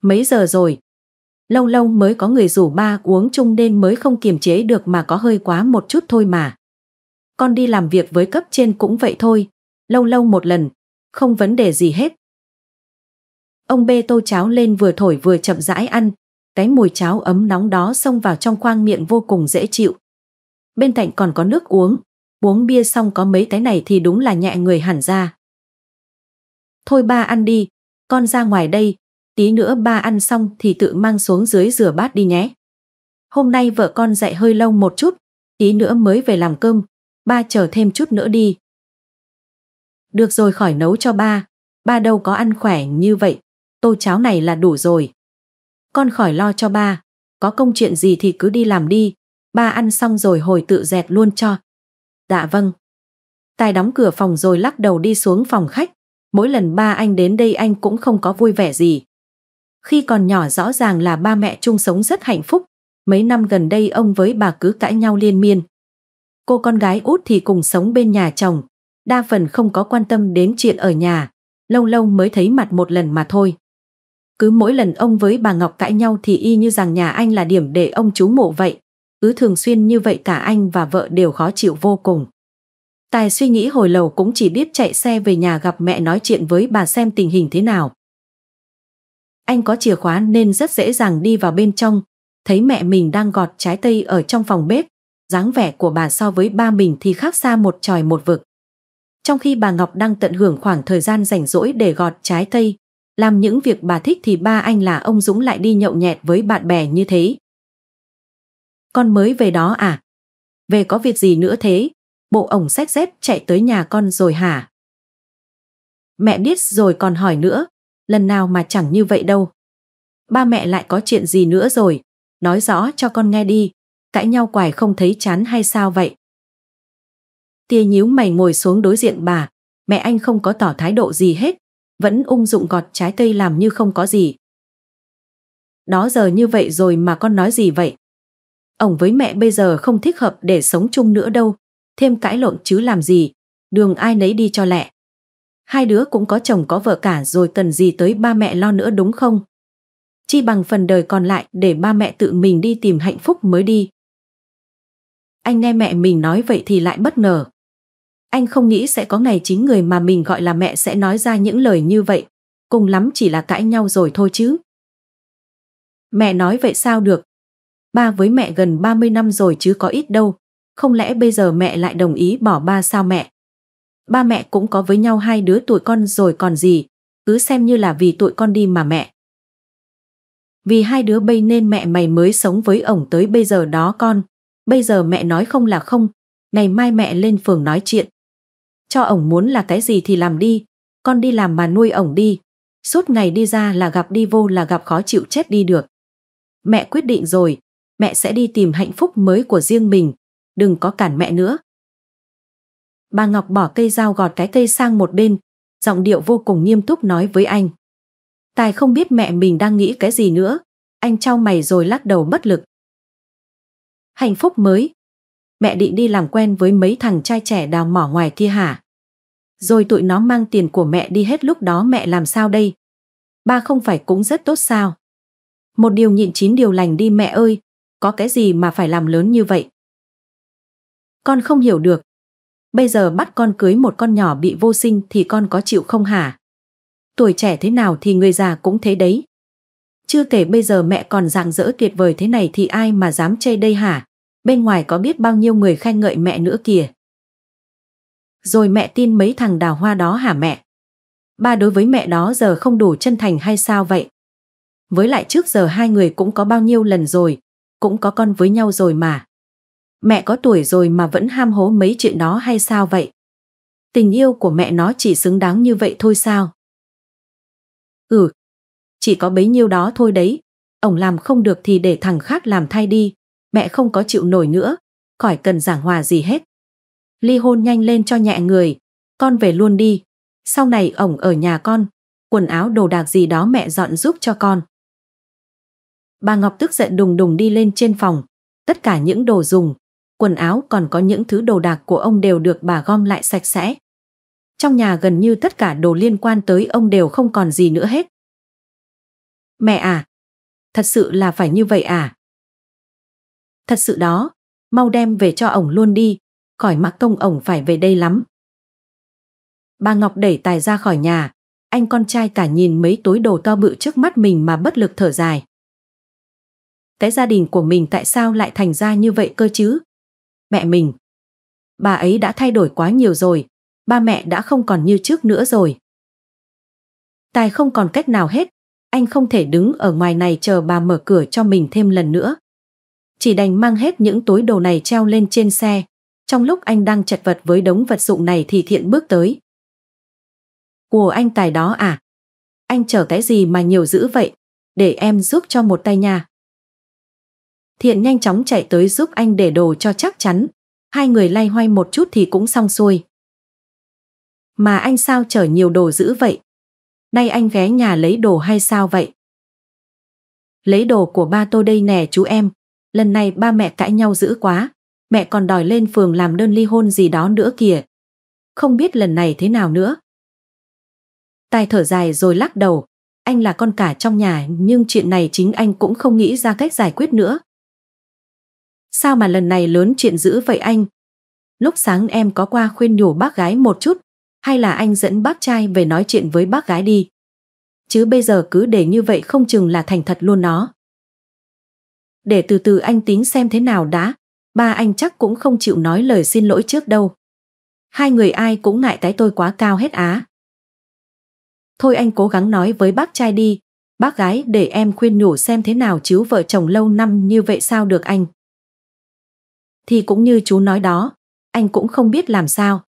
[SPEAKER 1] Mấy giờ rồi? Lâu lâu mới có người rủ ba uống chung đêm mới không kiềm chế được mà có hơi quá một chút thôi mà con đi làm việc với cấp trên cũng vậy thôi, lâu lâu một lần, không vấn đề gì hết. Ông bê tô cháo lên vừa thổi vừa chậm rãi ăn, cái mùi cháo ấm nóng đó xông vào trong khoang miệng vô cùng dễ chịu. Bên cạnh còn có nước uống, uống bia xong có mấy cái này thì đúng là nhẹ người hẳn ra. Thôi ba ăn đi, con ra ngoài đây, tí nữa ba ăn xong thì tự mang xuống dưới rửa bát đi nhé. Hôm nay vợ con dạy hơi lâu một chút, tí nữa mới về làm cơm, ba chờ thêm chút nữa đi. Được rồi khỏi nấu cho ba, ba đâu có ăn khỏe như vậy, tô cháo này là đủ rồi. Con khỏi lo cho ba, có công chuyện gì thì cứ đi làm đi, ba ăn xong rồi hồi tự dẹt luôn cho. Dạ vâng. Tài đóng cửa phòng rồi lắc đầu đi xuống phòng khách, mỗi lần ba anh đến đây anh cũng không có vui vẻ gì. Khi còn nhỏ rõ ràng là ba mẹ chung sống rất hạnh phúc, mấy năm gần đây ông với bà cứ cãi nhau liên miên, cô con gái út thì cùng sống bên nhà chồng, đa phần không có quan tâm đến chuyện ở nhà, lâu lâu mới thấy mặt một lần mà thôi. Cứ mỗi lần ông với bà Ngọc cãi nhau thì y như rằng nhà anh là điểm để ông chú mộ vậy, cứ thường xuyên như vậy cả anh và vợ đều khó chịu vô cùng. Tài suy nghĩ hồi lầu cũng chỉ biết chạy xe về nhà gặp mẹ nói chuyện với bà xem tình hình thế nào. Anh có chìa khóa nên rất dễ dàng đi vào bên trong, thấy mẹ mình đang gọt trái cây ở trong phòng bếp, dáng vẻ của bà so với ba mình thì khác xa một tròi một vực. Trong khi bà Ngọc đang tận hưởng khoảng thời gian rảnh rỗi để gọt trái cây, làm những việc bà thích thì ba anh là ông Dũng lại đi nhậu nhẹt với bạn bè như thế. Con mới về đó à? Về có việc gì nữa thế? Bộ ổng sách dép chạy tới nhà con rồi hả? Mẹ biết rồi còn hỏi nữa, lần nào mà chẳng như vậy đâu. Ba mẹ lại có chuyện gì nữa rồi, nói rõ cho con nghe đi, cãi nhau quài không thấy chán hay sao vậy? Tia nhíu mày ngồi xuống đối diện bà, mẹ anh không có tỏ thái độ gì hết, vẫn ung dụng gọt trái cây làm như không có gì. Đó giờ như vậy rồi mà con nói gì vậy? Ông với mẹ bây giờ không thích hợp để sống chung nữa đâu, thêm cãi lộn chứ làm gì, đường ai nấy đi cho lẹ. Hai đứa cũng có chồng có vợ cả rồi cần gì tới ba mẹ lo nữa đúng không? Chi bằng phần đời còn lại để ba mẹ tự mình đi tìm hạnh phúc mới đi. Anh nghe mẹ mình nói vậy thì lại bất ngờ. Anh không nghĩ sẽ có ngày chính người mà mình gọi là mẹ sẽ nói ra những lời như vậy. Cùng lắm chỉ là cãi nhau rồi thôi chứ. Mẹ nói vậy sao được? Ba với mẹ gần 30 năm rồi chứ có ít đâu. Không lẽ bây giờ mẹ lại đồng ý bỏ ba sao mẹ? Ba mẹ cũng có với nhau hai đứa tuổi con rồi còn gì. Cứ xem như là vì tụi con đi mà mẹ. Vì hai đứa bây nên mẹ mày mới sống với ổng tới bây giờ đó con bây giờ mẹ nói không là không, ngày mai mẹ lên phường nói chuyện. Cho ổng muốn là cái gì thì làm đi, con đi làm mà nuôi ổng đi. Suốt ngày đi ra là gặp đi vô là gặp khó chịu chết đi được. Mẹ quyết định rồi, mẹ sẽ đi tìm hạnh phúc mới của riêng mình, đừng có cản mẹ nữa. Bà Ngọc bỏ cây dao gọt cái cây sang một bên, giọng điệu vô cùng nghiêm túc nói với anh. Tài không biết mẹ mình đang nghĩ cái gì nữa, anh trao mày rồi lắc đầu bất lực hạnh phúc mới. Mẹ định đi làm quen với mấy thằng trai trẻ đào mỏ ngoài kia hả? Rồi tụi nó mang tiền của mẹ đi hết lúc đó mẹ làm sao đây? Ba không phải cũng rất tốt sao? Một điều nhịn chín điều lành đi mẹ ơi, có cái gì mà phải làm lớn như vậy? Con không hiểu được. Bây giờ bắt con cưới một con nhỏ bị vô sinh thì con có chịu không hả? Tuổi trẻ thế nào thì người già cũng thế đấy. Chưa kể bây giờ mẹ còn ràng rỡ tuyệt vời thế này thì ai mà dám chê đây hả? Bên ngoài có biết bao nhiêu người khen ngợi mẹ nữa kìa. Rồi mẹ tin mấy thằng đào hoa đó hả mẹ? Ba đối với mẹ đó giờ không đủ chân thành hay sao vậy? Với lại trước giờ hai người cũng có bao nhiêu lần rồi, cũng có con với nhau rồi mà. Mẹ có tuổi rồi mà vẫn ham hố mấy chuyện đó hay sao vậy? Tình yêu của mẹ nó chỉ xứng đáng như vậy thôi sao? Ừ, chỉ có bấy nhiêu đó thôi đấy. Ông làm không được thì để thằng khác làm thay đi, mẹ không có chịu nổi nữa, khỏi cần giảng hòa gì hết. Ly hôn nhanh lên cho nhẹ người, con về luôn đi, sau này ổng ở nhà con, quần áo đồ đạc gì đó mẹ dọn giúp cho con. Bà Ngọc tức giận đùng đùng đi lên trên phòng, tất cả những đồ dùng, quần áo còn có những thứ đồ đạc của ông đều được bà gom lại sạch sẽ. Trong nhà gần như tất cả đồ liên quan tới ông đều không còn gì nữa hết. Mẹ à? Thật sự là phải như vậy à? Thật sự đó, mau đem về cho ổng luôn đi, khỏi mặc công ổng phải về đây lắm. Bà Ngọc đẩy Tài ra khỏi nhà, anh con trai cả nhìn mấy túi đồ to bự trước mắt mình mà bất lực thở dài. Cái gia đình của mình tại sao lại thành ra như vậy cơ chứ? Mẹ mình. Bà ấy đã thay đổi quá nhiều rồi, ba mẹ đã không còn như trước nữa rồi. Tài không còn cách nào hết, anh không thể đứng ở ngoài này chờ bà mở cửa cho mình thêm lần nữa. Chỉ đành mang hết những túi đồ này treo lên trên xe. Trong lúc anh đang chật vật với đống vật dụng này thì thiện bước tới. Của anh tài đó à? Anh chờ cái gì mà nhiều dữ vậy? Để em giúp cho một tay nha. Thiện nhanh chóng chạy tới giúp anh để đồ cho chắc chắn. Hai người lay hoay một chút thì cũng xong xuôi. Mà anh sao chở nhiều đồ dữ vậy? Nay anh ghé nhà lấy đồ hay sao vậy? Lấy đồ của ba tôi đây nè chú em. Lần này ba mẹ cãi nhau dữ quá. Mẹ còn đòi lên phường làm đơn ly hôn gì đó nữa kìa. Không biết lần này thế nào nữa. Tài thở dài rồi lắc đầu. Anh là con cả trong nhà nhưng chuyện này chính anh cũng không nghĩ ra cách giải quyết nữa. Sao mà lần này lớn chuyện dữ vậy anh? Lúc sáng em có qua khuyên nhủ bác gái một chút hay là anh dẫn bác trai về nói chuyện với bác gái đi. Chứ bây giờ cứ để như vậy không chừng là thành thật luôn nó. Để từ từ anh tính xem thế nào đã, ba anh chắc cũng không chịu nói lời xin lỗi trước đâu. Hai người ai cũng ngại tái tôi quá cao hết á. Thôi anh cố gắng nói với bác trai đi, bác gái để em khuyên nhủ xem thế nào chứ vợ chồng lâu năm như vậy sao được anh. Thì cũng như chú nói đó, anh cũng không biết làm sao.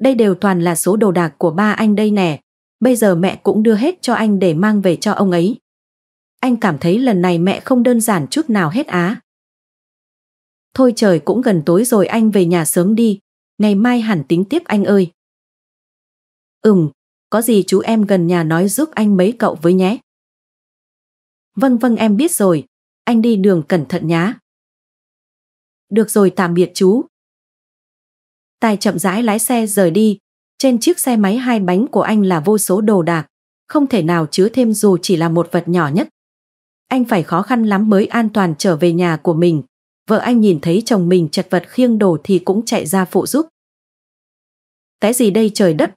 [SPEAKER 1] Đây đều toàn là số đồ đạc của ba anh đây nè. Bây giờ mẹ cũng đưa hết cho anh để mang về cho ông ấy. Anh cảm thấy lần này mẹ không đơn giản chút nào hết á. Thôi trời cũng gần tối rồi anh về nhà sớm đi. Ngày mai hẳn tính tiếp anh ơi. Ừm, có gì chú em gần nhà nói giúp anh mấy cậu với nhé. Vâng vâng em biết rồi, anh đi đường cẩn thận nhá. Được rồi tạm biệt chú, Tài chậm rãi lái xe rời đi. Trên chiếc xe máy hai bánh của anh là vô số đồ đạc, không thể nào chứa thêm dù chỉ là một vật nhỏ nhất. Anh phải khó khăn lắm mới an toàn trở về nhà của mình. Vợ anh nhìn thấy chồng mình chật vật khiêng đồ thì cũng chạy ra phụ giúp. Cái gì đây trời đất?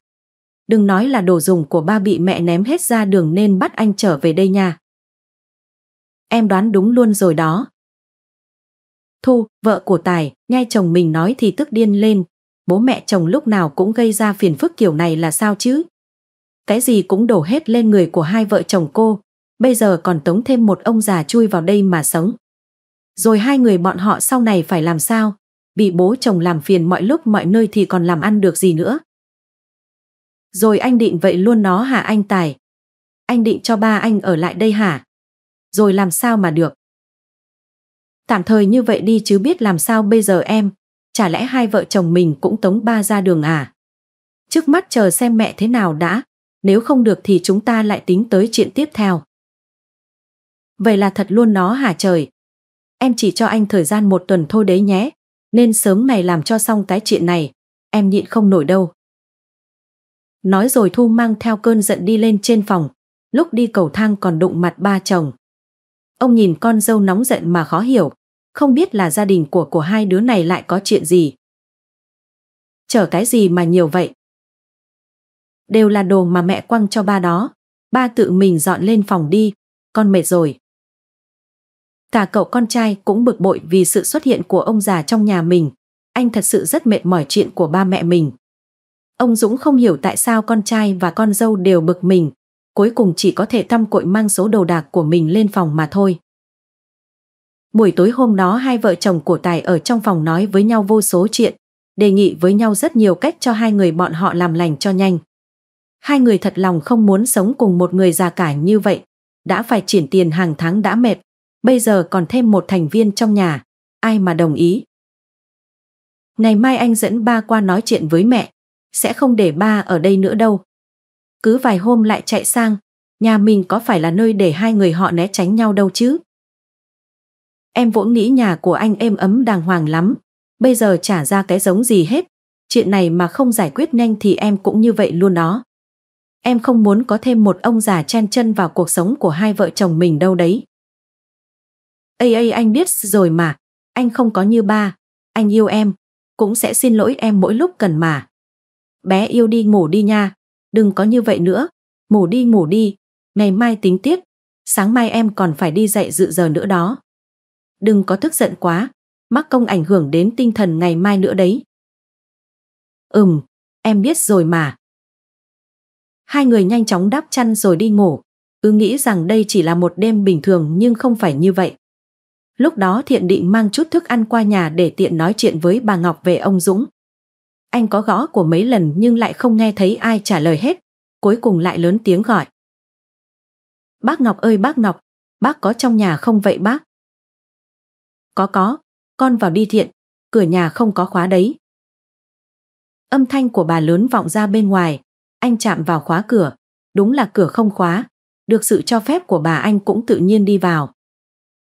[SPEAKER 1] Đừng nói là đồ dùng của ba bị mẹ ném hết ra đường nên bắt anh trở về đây nha. Em đoán đúng luôn rồi đó, Thu, vợ của Tài, nghe chồng mình nói thì tức điên lên, bố mẹ chồng lúc nào cũng gây ra phiền phức kiểu này là sao chứ? Cái gì cũng đổ hết lên người của hai vợ chồng cô, bây giờ còn tống thêm một ông già chui vào đây mà sống. Rồi hai người bọn họ sau này phải làm sao? Bị bố chồng làm phiền mọi lúc mọi nơi thì còn làm ăn được gì nữa? Rồi anh định vậy luôn nó hả anh Tài? Anh định cho ba anh ở lại đây hả? Rồi làm sao mà được? Tạm thời như vậy đi chứ biết làm sao bây giờ em chả lẽ hai vợ chồng mình cũng tống ba ra đường à? Trước mắt chờ xem mẹ thế nào đã, nếu không được thì chúng ta lại tính tới chuyện tiếp theo. Vậy là thật luôn nó hả trời? Em chỉ cho anh thời gian một tuần thôi đấy nhé, nên sớm này làm cho xong cái chuyện này, em nhịn không nổi đâu. Nói rồi Thu mang theo cơn giận đi lên trên phòng, lúc đi cầu thang còn đụng mặt ba chồng. Ông nhìn con dâu nóng giận mà khó hiểu, không biết là gia đình của của hai đứa này lại có chuyện gì. Chở cái gì mà nhiều vậy? Đều là đồ mà mẹ quăng cho ba đó. Ba tự mình dọn lên phòng đi, con mệt rồi. Cả cậu con trai cũng bực bội vì sự xuất hiện của ông già trong nhà mình. Anh thật sự rất mệt mỏi chuyện của ba mẹ mình. Ông Dũng không hiểu tại sao con trai và con dâu đều bực mình. Cuối cùng chỉ có thể tăm cội mang số đầu đạc của mình lên phòng mà thôi. Buổi tối hôm đó hai vợ chồng của Tài ở trong phòng nói với nhau vô số chuyện, đề nghị với nhau rất nhiều cách cho hai người bọn họ làm lành cho nhanh. Hai người thật lòng không muốn sống cùng một người già cả như vậy, đã phải chuyển tiền hàng tháng đã mệt, bây giờ còn thêm một thành viên trong nhà, ai mà đồng ý. Ngày mai anh dẫn ba qua nói chuyện với mẹ, sẽ không để ba ở đây nữa đâu. Cứ vài hôm lại chạy sang, nhà mình có phải là nơi để hai người họ né tránh nhau đâu chứ? Em vốn nghĩ nhà của anh êm ấm đàng hoàng lắm, bây giờ trả ra cái giống gì hết. Chuyện này mà không giải quyết nhanh thì em cũng như vậy luôn đó. Em không muốn có thêm một ông già chen chân vào cuộc sống của hai vợ chồng mình đâu đấy. Ây ây anh biết rồi mà, anh không có như ba, anh yêu em, cũng sẽ xin lỗi em mỗi lúc cần mà. Bé yêu đi ngủ đi nha, đừng có như vậy nữa, ngủ đi ngủ đi, ngày mai tính tiếp. sáng mai em còn phải đi dạy dự giờ nữa đó đừng có tức giận quá, mắc công ảnh hưởng đến tinh thần ngày mai nữa đấy. Ừm, em biết rồi mà. Hai người nhanh chóng đắp chăn rồi đi ngủ, cứ nghĩ rằng đây chỉ là một đêm bình thường nhưng không phải như vậy. Lúc đó Thiện định mang chút thức ăn qua nhà để tiện nói chuyện với bà Ngọc về ông Dũng. Anh có gõ của mấy lần nhưng lại không nghe thấy ai trả lời hết, cuối cùng lại lớn tiếng gọi. Bác Ngọc ơi bác Ngọc, bác có trong nhà không vậy bác? Có có, con vào đi thiện, cửa nhà không có khóa đấy. Âm thanh của bà lớn vọng ra bên ngoài, anh chạm vào khóa cửa, đúng là cửa không khóa, được sự cho phép của bà anh cũng tự nhiên đi vào.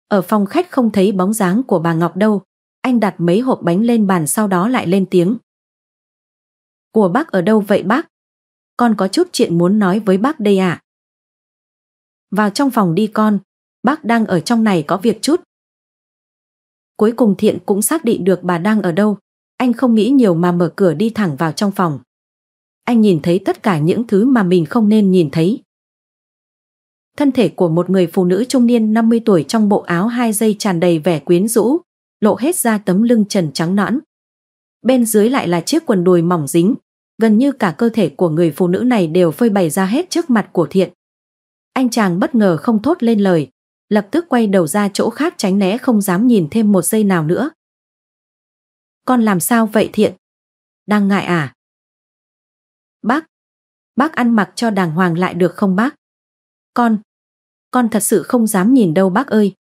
[SPEAKER 1] Ở phòng khách không thấy bóng dáng của bà Ngọc đâu, anh đặt mấy hộp bánh lên bàn sau đó lại lên tiếng. Của bác ở đâu vậy bác? Con có chút chuyện muốn nói với bác đây ạ. À? Vào trong phòng đi con, bác đang ở trong này có việc chút, Cuối cùng Thiện cũng xác định được bà đang ở đâu. Anh không nghĩ nhiều mà mở cửa đi thẳng vào trong phòng. Anh nhìn thấy tất cả những thứ mà mình không nên nhìn thấy. Thân thể của một người phụ nữ trung niên 50 tuổi trong bộ áo hai dây tràn đầy vẻ quyến rũ, lộ hết ra tấm lưng trần trắng nõn. Bên dưới lại là chiếc quần đùi mỏng dính, gần như cả cơ thể của người phụ nữ này đều phơi bày ra hết trước mặt của thiện. Anh chàng bất ngờ không thốt lên lời, lập tức quay đầu ra chỗ khác tránh né không dám nhìn thêm một giây nào nữa. Con làm sao vậy thiện? Đang ngại à? Bác, bác ăn mặc cho đàng hoàng lại được không bác? Con, con thật sự không dám nhìn đâu bác ơi.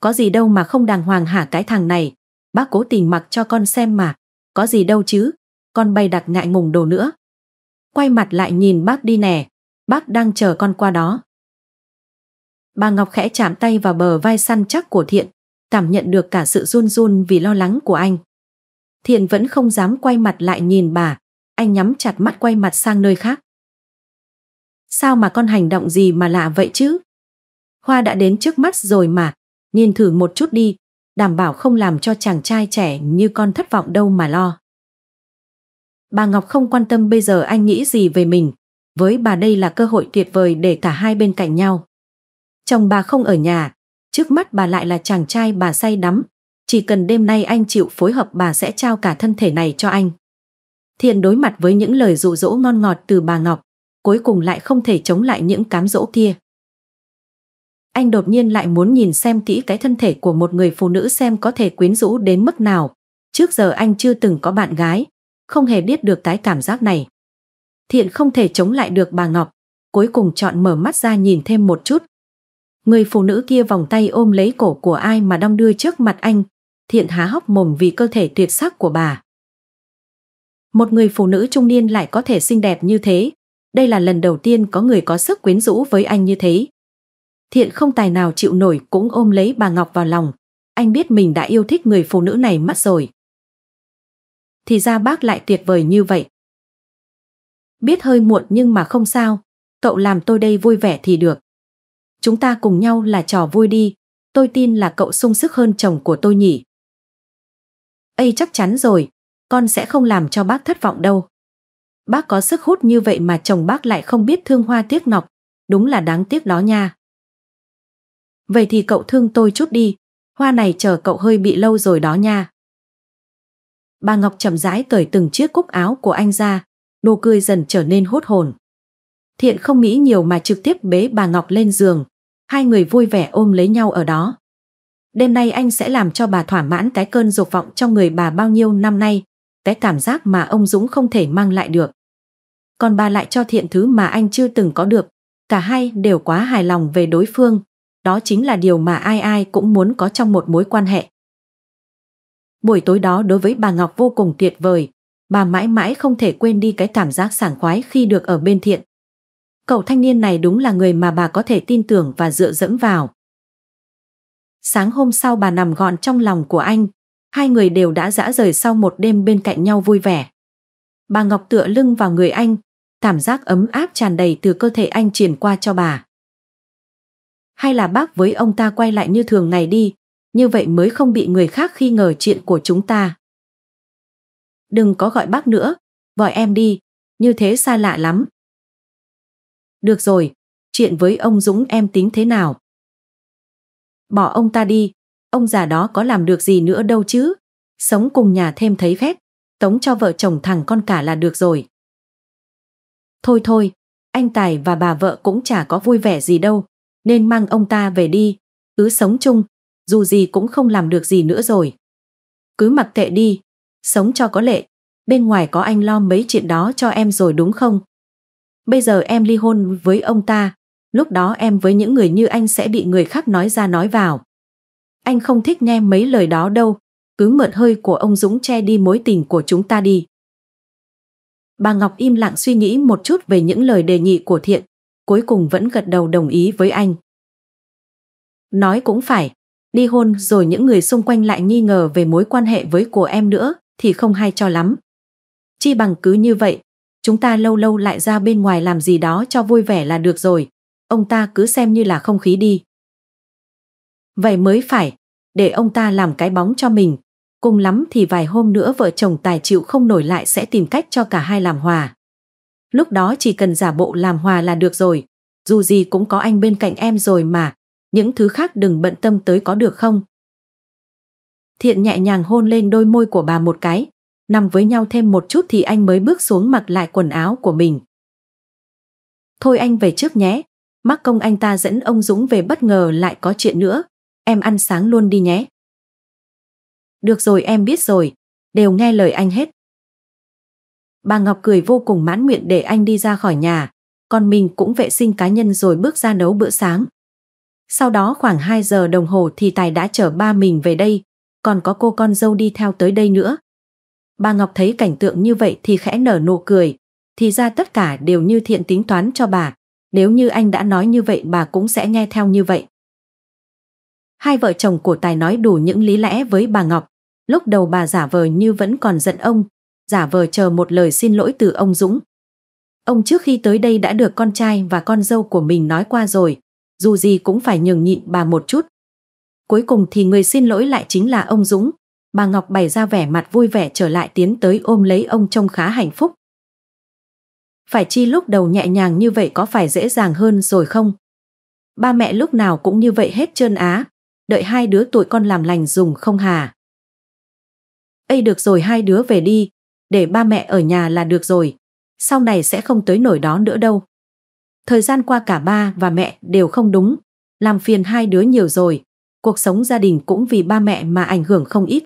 [SPEAKER 1] Có gì đâu mà không đàng hoàng hả cái thằng này, bác cố tình mặc cho con xem mà, có gì đâu chứ, con bay đặt ngại ngùng đồ nữa. Quay mặt lại nhìn bác đi nè, bác đang chờ con qua đó. Bà Ngọc khẽ chạm tay vào bờ vai săn chắc của Thiện, cảm nhận được cả sự run run vì lo lắng của anh. Thiện vẫn không dám quay mặt lại nhìn bà, anh nhắm chặt mắt quay mặt sang nơi khác. Sao mà con hành động gì mà lạ vậy chứ? Hoa đã đến trước mắt rồi mà, nhìn thử một chút đi, đảm bảo không làm cho chàng trai trẻ như con thất vọng đâu mà lo. Bà Ngọc không quan tâm bây giờ anh nghĩ gì về mình, với bà đây là cơ hội tuyệt vời để cả hai bên cạnh nhau. Chồng bà không ở nhà, trước mắt bà lại là chàng trai bà say đắm. Chỉ cần đêm nay anh chịu phối hợp bà sẽ trao cả thân thể này cho anh. Thiện đối mặt với những lời dụ dỗ ngon ngọt từ bà Ngọc, cuối cùng lại không thể chống lại những cám dỗ kia. Anh đột nhiên lại muốn nhìn xem kỹ cái thân thể của một người phụ nữ xem có thể quyến rũ đến mức nào. Trước giờ anh chưa từng có bạn gái, không hề biết được cái cảm giác này. Thiện không thể chống lại được bà Ngọc, cuối cùng chọn mở mắt ra nhìn thêm một chút, Người phụ nữ kia vòng tay ôm lấy cổ của ai mà đong đưa trước mặt anh, thiện há hốc mồm vì cơ thể tuyệt sắc của bà. Một người phụ nữ trung niên lại có thể xinh đẹp như thế, đây là lần đầu tiên có người có sức quyến rũ với anh như thế. Thiện không tài nào chịu nổi cũng ôm lấy bà Ngọc vào lòng, anh biết mình đã yêu thích người phụ nữ này mất rồi. Thì ra bác lại tuyệt vời như vậy. Biết hơi muộn nhưng mà không sao, cậu làm tôi đây vui vẻ thì được. Chúng ta cùng nhau là trò vui đi. Tôi tin là cậu sung sức hơn chồng của tôi nhỉ. Ây chắc chắn rồi, con sẽ không làm cho bác thất vọng đâu. Bác có sức hút như vậy mà chồng bác lại không biết thương hoa tiếc ngọc. Đúng là đáng tiếc đó nha. Vậy thì cậu thương tôi chút đi. Hoa này chờ cậu hơi bị lâu rồi đó nha. Bà Ngọc chậm rãi cởi từng chiếc cúc áo của anh ra, nụ cười dần trở nên hốt hồn. Thiện không nghĩ nhiều mà trực tiếp bế bà Ngọc lên giường. Hai người vui vẻ ôm lấy nhau ở đó. Đêm nay anh sẽ làm cho bà thỏa mãn cái cơn dục vọng trong người bà bao nhiêu năm nay. Cái cảm giác mà ông Dũng không thể mang lại được. Còn bà lại cho Thiện thứ mà anh chưa từng có được. Cả hai đều quá hài lòng về đối phương. Đó chính là điều mà ai ai cũng muốn có trong một mối quan hệ. Buổi tối đó đối với bà Ngọc vô cùng tuyệt vời. Bà mãi mãi không thể quên đi cái cảm giác sảng khoái khi được ở bên Thiện. Cậu thanh niên này đúng là người mà bà có thể tin tưởng và dựa dẫm vào. Sáng hôm sau bà nằm gọn trong lòng của anh, hai người đều đã dã rời sau một đêm bên cạnh nhau vui vẻ. Bà Ngọc tựa lưng vào người anh, cảm giác ấm áp tràn đầy từ cơ thể anh truyền qua cho bà. Hay là bác với ông ta quay lại như thường ngày đi, như vậy mới không bị người khác khi ngờ chuyện của chúng ta. Đừng có gọi bác nữa, gọi em đi, như thế xa lạ lắm. Được rồi, chuyện với ông Dũng em tính thế nào? Bỏ ông ta đi, ông già đó có làm được gì nữa đâu chứ? Sống cùng nhà thêm thấy ghét, tống cho vợ chồng thằng con cả là được rồi. Thôi thôi, anh Tài và bà vợ cũng chả có vui vẻ gì đâu, nên mang ông ta về đi, cứ sống chung, dù gì cũng không làm được gì nữa rồi. Cứ mặc tệ đi, sống cho có lệ, bên ngoài có anh lo mấy chuyện đó cho em rồi đúng không? Bây giờ em ly hôn với ông ta, lúc đó em với những người như anh sẽ bị người khác nói ra nói vào. Anh không thích nghe mấy lời đó đâu, cứ mượn hơi của ông Dũng che đi mối tình của chúng ta đi. Bà Ngọc im lặng suy nghĩ một chút về những lời đề nghị của Thiện, cuối cùng vẫn gật đầu đồng ý với anh. Nói cũng phải, ly hôn rồi những người xung quanh lại nghi ngờ về mối quan hệ với của em nữa thì không hay cho lắm. Chi bằng cứ như vậy, Chúng ta lâu lâu lại ra bên ngoài làm gì đó cho vui vẻ là được rồi. Ông ta cứ xem như là không khí đi. Vậy mới phải, để ông ta làm cái bóng cho mình. Cùng lắm thì vài hôm nữa vợ chồng tài chịu không nổi lại sẽ tìm cách cho cả hai làm hòa. Lúc đó chỉ cần giả bộ làm hòa là được rồi. Dù gì cũng có anh bên cạnh em rồi mà. Những thứ khác đừng bận tâm tới có được không? Thiện nhẹ nhàng hôn lên đôi môi của bà một cái, nằm với nhau thêm một chút thì anh mới bước xuống mặc lại quần áo của mình. Thôi anh về trước nhé, mắc công anh ta dẫn ông Dũng về bất ngờ lại có chuyện nữa, em ăn sáng luôn đi nhé. Được rồi em biết rồi, đều nghe lời anh hết. Bà Ngọc cười vô cùng mãn nguyện để anh đi ra khỏi nhà, còn mình cũng vệ sinh cá nhân rồi bước ra nấu bữa sáng. Sau đó khoảng 2 giờ đồng hồ thì Tài đã chở ba mình về đây, còn có cô con dâu đi theo tới đây nữa. Bà Ngọc thấy cảnh tượng như vậy thì khẽ nở nụ cười. Thì ra tất cả đều như thiện tính toán cho bà. Nếu như anh đã nói như vậy bà cũng sẽ nghe theo như vậy. Hai vợ chồng của Tài nói đủ những lý lẽ với bà Ngọc. Lúc đầu bà giả vờ như vẫn còn giận ông, giả vờ chờ một lời xin lỗi từ ông Dũng. Ông trước khi tới đây đã được con trai và con dâu của mình nói qua rồi, dù gì cũng phải nhường nhịn bà một chút. Cuối cùng thì người xin lỗi lại chính là ông Dũng, Bà Ngọc bày ra vẻ mặt vui vẻ trở lại tiến tới ôm lấy ông trông khá hạnh phúc. Phải chi lúc đầu nhẹ nhàng như vậy có phải dễ dàng hơn rồi không? Ba mẹ lúc nào cũng như vậy hết trơn á, đợi hai đứa tụi con làm lành dùng không hà. Ây được rồi hai đứa về đi, để ba mẹ ở nhà là được rồi, sau này sẽ không tới nổi đó nữa đâu. Thời gian qua cả ba và mẹ đều không đúng, làm phiền hai đứa nhiều rồi, cuộc sống gia đình cũng vì ba mẹ mà ảnh hưởng không ít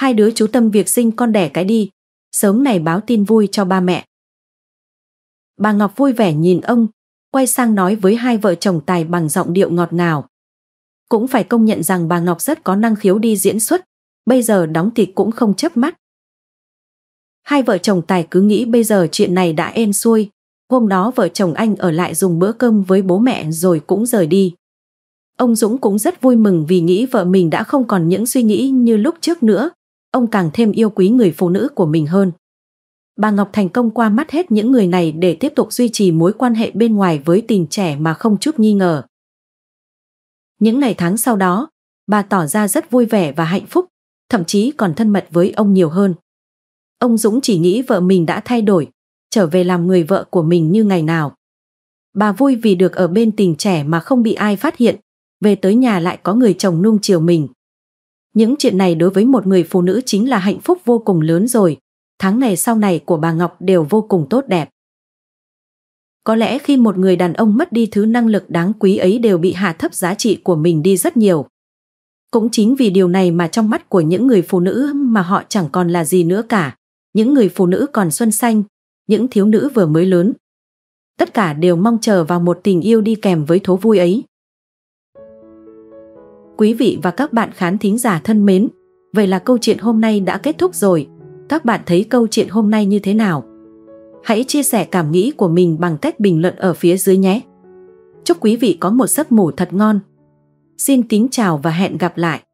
[SPEAKER 1] hai đứa chú tâm việc sinh con đẻ cái đi, sớm này báo tin vui cho ba mẹ. Bà Ngọc vui vẻ nhìn ông, quay sang nói với hai vợ chồng tài bằng giọng điệu ngọt ngào. Cũng phải công nhận rằng bà Ngọc rất có năng khiếu đi diễn xuất, bây giờ đóng kịch cũng không chớp mắt. Hai vợ chồng tài cứ nghĩ bây giờ chuyện này đã êm xuôi, hôm đó vợ chồng anh ở lại dùng bữa cơm với bố mẹ rồi cũng rời đi. Ông Dũng cũng rất vui mừng vì nghĩ vợ mình đã không còn những suy nghĩ như lúc trước nữa, ông càng thêm yêu quý người phụ nữ của mình hơn. Bà Ngọc thành công qua mắt hết những người này để tiếp tục duy trì mối quan hệ bên ngoài với tình trẻ mà không chút nghi ngờ. Những ngày tháng sau đó, bà tỏ ra rất vui vẻ và hạnh phúc, thậm chí còn thân mật với ông nhiều hơn. Ông Dũng chỉ nghĩ vợ mình đã thay đổi, trở về làm người vợ của mình như ngày nào. Bà vui vì được ở bên tình trẻ mà không bị ai phát hiện, về tới nhà lại có người chồng nung chiều mình. Những chuyện này đối với một người phụ nữ chính là hạnh phúc vô cùng lớn rồi. Tháng ngày sau này của bà Ngọc đều vô cùng tốt đẹp. Có lẽ khi một người đàn ông mất đi thứ năng lực đáng quý ấy đều bị hạ thấp giá trị của mình đi rất nhiều. Cũng chính vì điều này mà trong mắt của những người phụ nữ mà họ chẳng còn là gì nữa cả. Những người phụ nữ còn xuân xanh, những thiếu nữ vừa mới lớn. Tất cả đều mong chờ vào một tình yêu đi kèm với thố vui ấy. Quý vị và các bạn khán thính giả thân mến, vậy là câu chuyện hôm nay đã kết thúc rồi. Các bạn thấy câu chuyện hôm nay như thế nào? Hãy chia sẻ cảm nghĩ của mình bằng cách bình luận ở phía dưới nhé. Chúc quý vị có một giấc ngủ thật ngon. Xin kính chào và hẹn gặp lại.